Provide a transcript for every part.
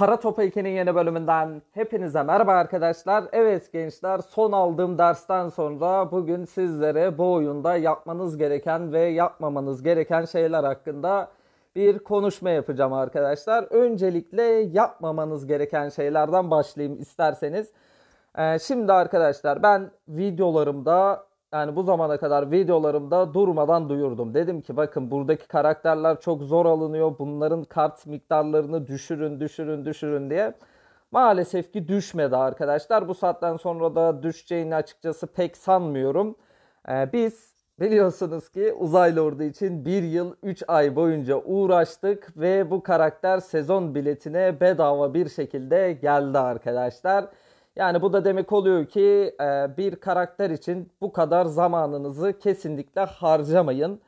Para Topa 2'nin yeni bölümünden hepinize merhaba arkadaşlar. Evet gençler son aldığım dersten sonra bugün sizlere bu oyunda yapmanız gereken ve yapmamanız gereken şeyler hakkında bir konuşma yapacağım arkadaşlar. Öncelikle yapmamanız gereken şeylerden başlayayım isterseniz. Ee, şimdi arkadaşlar ben videolarımda yani bu zamana kadar videolarımda durmadan duyurdum. Dedim ki bakın buradaki karakterler çok zor alınıyor. Bunların kart miktarlarını düşürün, düşürün, düşürün diye. Maalesef ki düşmedi arkadaşlar. Bu saatten sonra da düşeceğini açıkçası pek sanmıyorum. Ee, biz biliyorsunuz ki Uzaylı Ordu için 1 yıl 3 ay boyunca uğraştık ve bu karakter sezon biletine bedava bir şekilde geldi arkadaşlar. Yani bu da demek oluyor ki e, bir karakter için bu kadar zamanınızı kesinlikle harcamayın.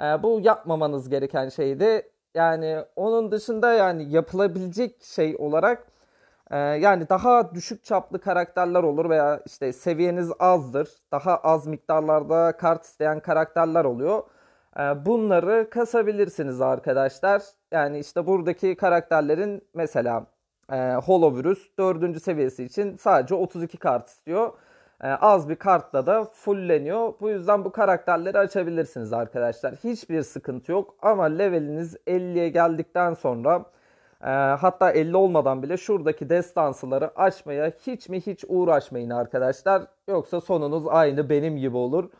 E, bu yapmamanız gereken şeydi. Yani onun dışında yani yapılabilecek şey olarak ee, yani daha düşük çaplı karakterler olur veya işte seviyeniz azdır. Daha az miktarlarda kart isteyen karakterler oluyor. Ee, bunları kasabilirsiniz arkadaşlar. Yani işte buradaki karakterlerin mesela e, Holovirüs 4. seviyesi için sadece 32 kart istiyor. Ee, az bir kartla da fullleniyor. Bu yüzden bu karakterleri açabilirsiniz arkadaşlar. Hiçbir sıkıntı yok ama leveliniz 50'ye geldikten sonra ee, hatta 50 olmadan bile şuradaki destansıları açmaya hiç mi hiç uğraşmayın arkadaşlar. Yoksa sonunuz aynı benim gibi olur.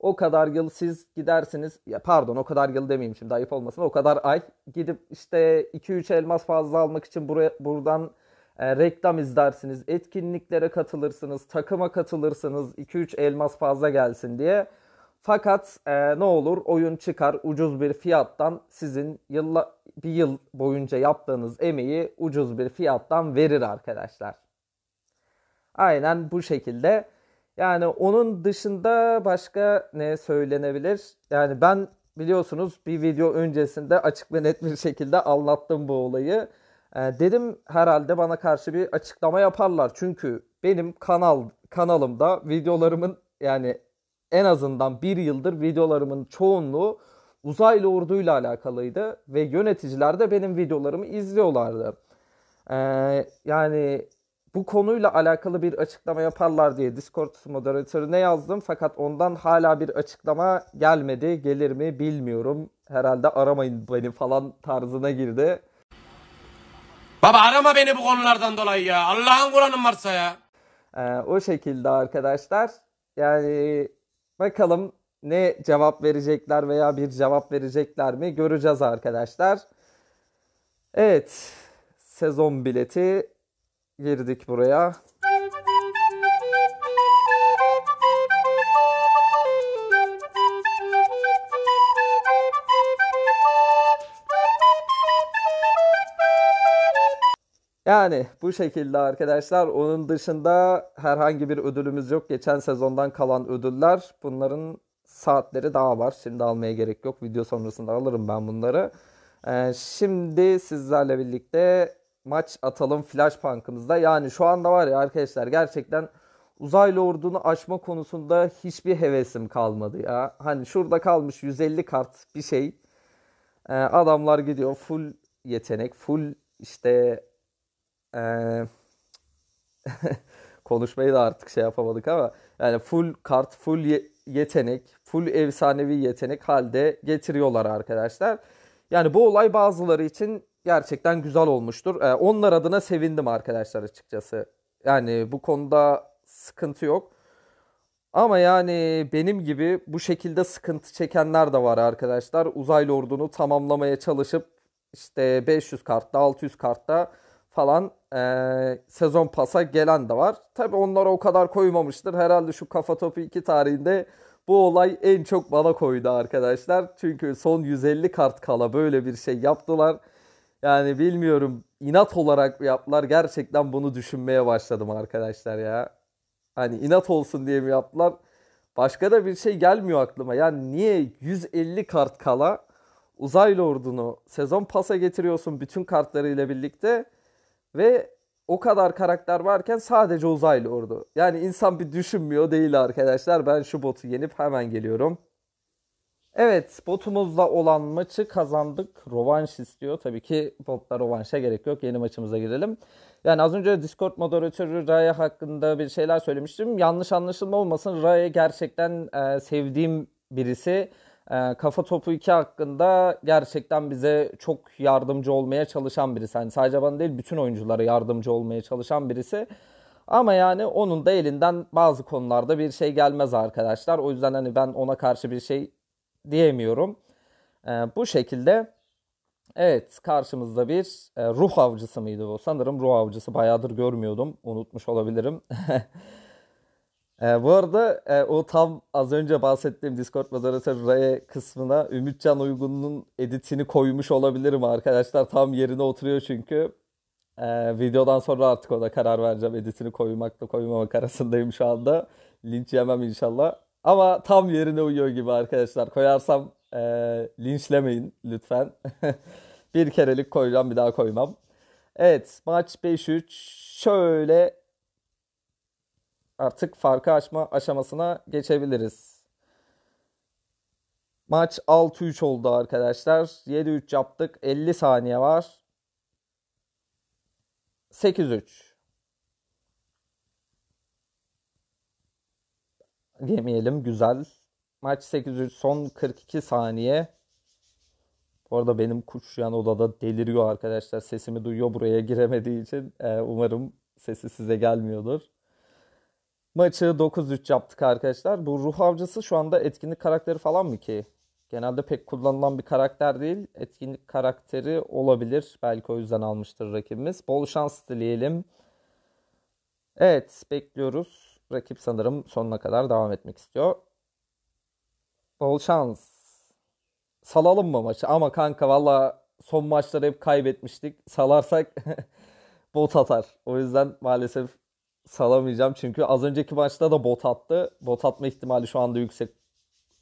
O kadar yıl siz gidersiniz. Ya pardon o kadar yıl demeyeyim şimdi ayıp olmasın. O kadar ay gidip işte 2-3 elmas fazla almak için buraya, buradan e, reklam izlersiniz. Etkinliklere katılırsınız. Takıma katılırsınız. 2-3 elmas fazla gelsin diye. Fakat e, ne olur oyun çıkar ucuz bir fiyattan sizin yılla bir yıl boyunca yaptığınız emeği ucuz bir fiyattan verir arkadaşlar. Aynen bu şekilde. Yani onun dışında başka ne söylenebilir? Yani ben biliyorsunuz bir video öncesinde açık ve net bir şekilde anlattım bu olayı. Ee, dedim herhalde bana karşı bir açıklama yaparlar. Çünkü benim kanal kanalımda videolarımın yani en azından bir yıldır videolarımın çoğunluğu uzaylı orduyla alakalıydı ve yöneticiler de benim videolarımı izliyorlardı. Ee, yani bu konuyla alakalı bir açıklama yaparlar diye Discord moderatörüne yazdım fakat ondan hala bir açıklama gelmedi. Gelir mi bilmiyorum. Herhalde aramayın beni falan tarzına girdi. Baba arama beni bu konulardan dolayı ya. Allah'ın Kur'an'ın varsa ya. Ee, o şekilde arkadaşlar. Yani bakalım ne cevap verecekler veya bir cevap verecekler mi göreceğiz arkadaşlar. Evet sezon bileti girdik buraya. Yani bu şekilde arkadaşlar. Onun dışında herhangi bir ödülümüz yok. Geçen sezondan kalan ödüller bunların saatleri daha var. Şimdi almaya gerek yok. Video sonrasında alırım ben bunları. Ee, şimdi sizlerle birlikte maç atalım flash punk'ımızda. Yani şu anda var ya arkadaşlar gerçekten uzaylı ordunu aşma konusunda hiçbir hevesim kalmadı ya. Hani şurada kalmış 150 kart bir şey. Ee, adamlar gidiyor full yetenek, full işte ee, konuşmayı da artık şey yapamadık ama yani full kart, full ye- yetenek, full efsanevi yetenek halde getiriyorlar arkadaşlar. Yani bu olay bazıları için gerçekten güzel olmuştur. Ee, onlar adına sevindim arkadaşlar açıkçası. Yani bu konuda sıkıntı yok. Ama yani benim gibi bu şekilde sıkıntı çekenler de var arkadaşlar. Uzaylı ordunu tamamlamaya çalışıp işte 500 kartta 600 kartta falan e, sezon pasa gelen de var. Tabi onlara o kadar koymamıştır. Herhalde şu kafa topu 2 tarihinde bu olay en çok bana koydu arkadaşlar. Çünkü son 150 kart kala böyle bir şey yaptılar. Yani bilmiyorum inat olarak yaptılar. Gerçekten bunu düşünmeye başladım arkadaşlar ya. Hani inat olsun diye mi yaptılar? Başka da bir şey gelmiyor aklıma. Yani niye 150 kart kala uzaylı ordunu sezon pasa getiriyorsun bütün kartlarıyla birlikte. Ve o kadar karakter varken sadece uzaylı ordu. Yani insan bir düşünmüyor değil arkadaşlar. Ben şu botu yenip hemen geliyorum. Evet botumuzla olan maçı kazandık. Rovanş istiyor. Tabii ki botla rovanşa gerek yok. Yeni maçımıza girelim. Yani az önce Discord moderatörü Raya hakkında bir şeyler söylemiştim. Yanlış anlaşılma olmasın. Raya gerçekten e, sevdiğim birisi e, Kafa Topu 2 hakkında gerçekten bize çok yardımcı olmaya çalışan birisi. Yani sadece bana değil bütün oyunculara yardımcı olmaya çalışan birisi. Ama yani onun da elinden bazı konularda bir şey gelmez arkadaşlar. O yüzden hani ben ona karşı bir şey diyemiyorum. E, bu şekilde evet karşımızda bir e, ruh avcısı mıydı bu? Sanırım ruh avcısı bayağıdır görmüyordum. Unutmuş olabilirim. E, bu arada e, o tam az önce bahsettiğim Discord moderatör Ray kısmına Ümitcan Uygun'un editini koymuş olabilirim arkadaşlar. Tam yerine oturuyor çünkü. E, videodan sonra artık ona karar vereceğim. Editini koymakla koymamak arasındayım şu anda. Linç yemem inşallah. Ama tam yerine uyuyor gibi arkadaşlar. Koyarsam e, linçlemeyin lütfen. bir kerelik koyacağım bir daha koymam. Evet maç 5-3 şöyle artık farkı açma aşamasına geçebiliriz. Maç 6-3 oldu arkadaşlar. 7-3 yaptık. 50 saniye var. 8-3. yemeyelim. Güzel. Maç 8-3 son 42 saniye. Bu arada benim kuş yan odada deliriyor arkadaşlar. Sesimi duyuyor buraya giremediği için. Ee, umarım sesi size gelmiyordur. Maçı 9-3 yaptık arkadaşlar. Bu ruh avcısı şu anda etkinlik karakteri falan mı ki? Genelde pek kullanılan bir karakter değil. Etkinlik karakteri olabilir. Belki o yüzden almıştır rakibimiz. Bol şans dileyelim. Evet bekliyoruz. Rakip sanırım sonuna kadar devam etmek istiyor. Bol şans. Salalım mı maçı? Ama kanka valla son maçları hep kaybetmiştik. Salarsak bot atar. O yüzden maalesef salamayacağım çünkü az önceki maçta da bot attı. Bot atma ihtimali şu anda yüksek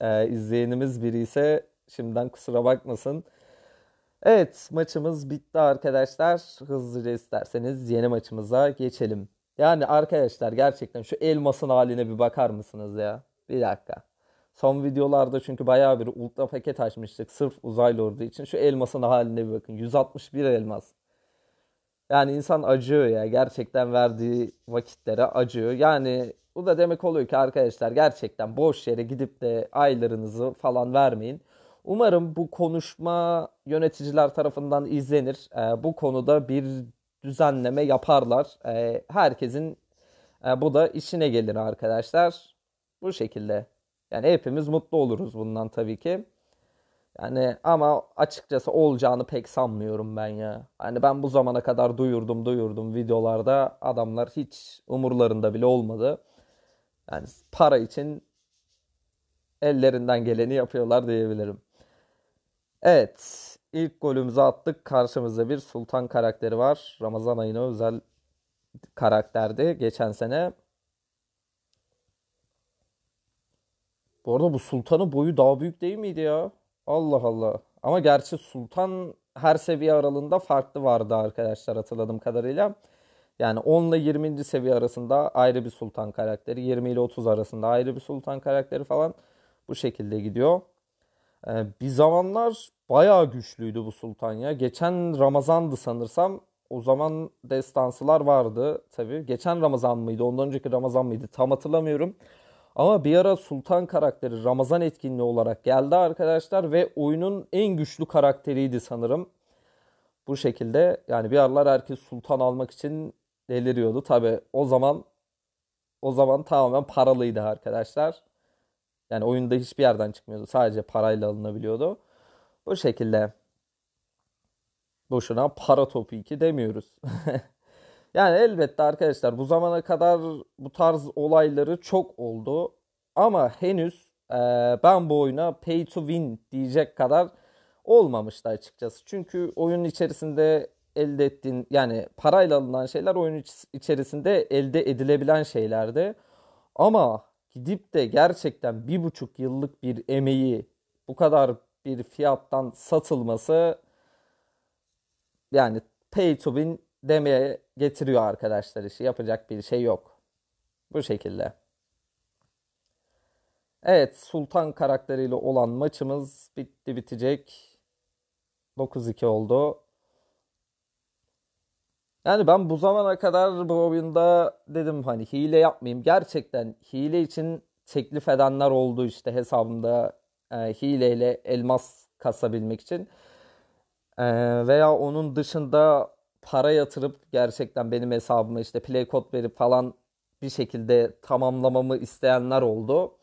e, izleyenimiz biri ise şimdiden kusura bakmasın. Evet maçımız bitti arkadaşlar. Hızlıca isterseniz yeni maçımıza geçelim. Yani arkadaşlar gerçekten şu elmasın haline bir bakar mısınız ya? Bir dakika. Son videolarda çünkü bayağı bir ultra paket açmıştık sırf uzaylı ordu için. Şu elmasın haline bir bakın. 161 elmas. Yani insan acıyor ya. Gerçekten verdiği vakitlere acıyor. Yani bu da demek oluyor ki arkadaşlar gerçekten boş yere gidip de aylarınızı falan vermeyin. Umarım bu konuşma yöneticiler tarafından izlenir. E, bu konuda bir düzenleme yaparlar. E, herkesin e, bu da işine gelir arkadaşlar. Bu şekilde. Yani hepimiz mutlu oluruz bundan tabii ki. Yani ama açıkçası olacağını pek sanmıyorum ben ya. Hani ben bu zamana kadar duyurdum duyurdum videolarda adamlar hiç umurlarında bile olmadı. Yani para için ellerinden geleni yapıyorlar diyebilirim. Evet. ilk golümüzü attık. Karşımızda bir sultan karakteri var. Ramazan ayına özel karakterdi geçen sene. Bu arada bu sultanın boyu daha büyük değil miydi ya? Allah Allah. Ama gerçi Sultan her seviye aralığında farklı vardı arkadaşlar hatırladığım kadarıyla. Yani 10 ile 20. seviye arasında ayrı bir sultan karakteri, 20 ile 30 arasında ayrı bir sultan karakteri falan bu şekilde gidiyor. Ee, bir zamanlar bayağı güçlüydü bu sultan ya. Geçen Ramazan'dı sanırsam. O zaman destansılar vardı tabii. Geçen Ramazan mıydı, ondan önceki Ramazan mıydı tam hatırlamıyorum. Ama bir ara Sultan karakteri Ramazan etkinliği olarak geldi arkadaşlar ve oyunun en güçlü karakteriydi sanırım. Bu şekilde yani bir aralar herkes Sultan almak için deliriyordu. Tabi o zaman o zaman tamamen paralıydı arkadaşlar. Yani oyunda hiçbir yerden çıkmıyordu. Sadece parayla alınabiliyordu. Bu şekilde. Boşuna para topu 2 demiyoruz. Yani elbette arkadaşlar bu zamana kadar bu tarz olayları çok oldu. Ama henüz e, ben bu oyuna pay to win diyecek kadar olmamıştı açıkçası. Çünkü oyunun içerisinde elde ettiğin yani parayla alınan şeyler oyun içerisinde elde edilebilen şeylerdi. Ama gidip de gerçekten bir buçuk yıllık bir emeği bu kadar bir fiyattan satılması yani pay to win demeye getiriyor arkadaşlar işi. Yapacak bir şey yok. Bu şekilde. Evet Sultan karakteriyle olan maçımız bitti bitecek. 9-2 oldu. Yani ben bu zamana kadar bu oyunda dedim hani hile yapmayayım. Gerçekten hile için teklif edenler oldu işte hesabımda e, hileyle elmas kasabilmek için. E, veya onun dışında para yatırıp gerçekten benim hesabıma işte play kod verip falan bir şekilde tamamlamamı isteyenler oldu.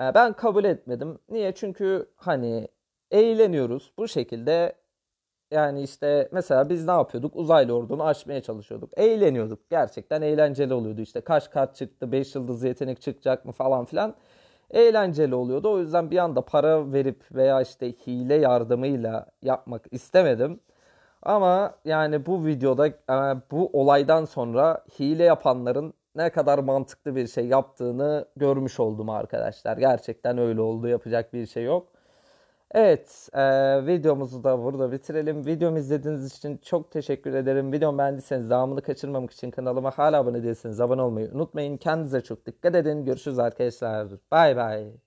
Ee, ben kabul etmedim. Niye? Çünkü hani eğleniyoruz bu şekilde. Yani işte mesela biz ne yapıyorduk? Uzaylı ordunu açmaya çalışıyorduk. Eğleniyorduk. Gerçekten eğlenceli oluyordu. işte. kaç kat çıktı, 5 yıldız yetenek çıkacak mı falan filan. Eğlenceli oluyordu. O yüzden bir anda para verip veya işte hile yardımıyla yapmak istemedim. Ama yani bu videoda e, bu olaydan sonra hile yapanların ne kadar mantıklı bir şey yaptığını görmüş oldum arkadaşlar. Gerçekten öyle oldu. Yapacak bir şey yok. Evet e, videomuzu da burada bitirelim. Videomu izlediğiniz için çok teşekkür ederim. Videomu beğendiyseniz devamını kaçırmamak için kanalıma hala abone değilseniz abone olmayı unutmayın. Kendinize çok dikkat edin. Görüşürüz arkadaşlar. Bay bay.